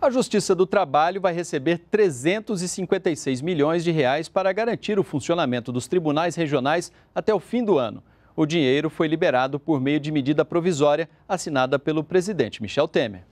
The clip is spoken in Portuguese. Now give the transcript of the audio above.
A Justiça do Trabalho vai receber 356 milhões de reais para garantir o funcionamento dos tribunais regionais até o fim do ano. O dinheiro foi liberado por meio de medida provisória assinada pelo presidente Michel Temer.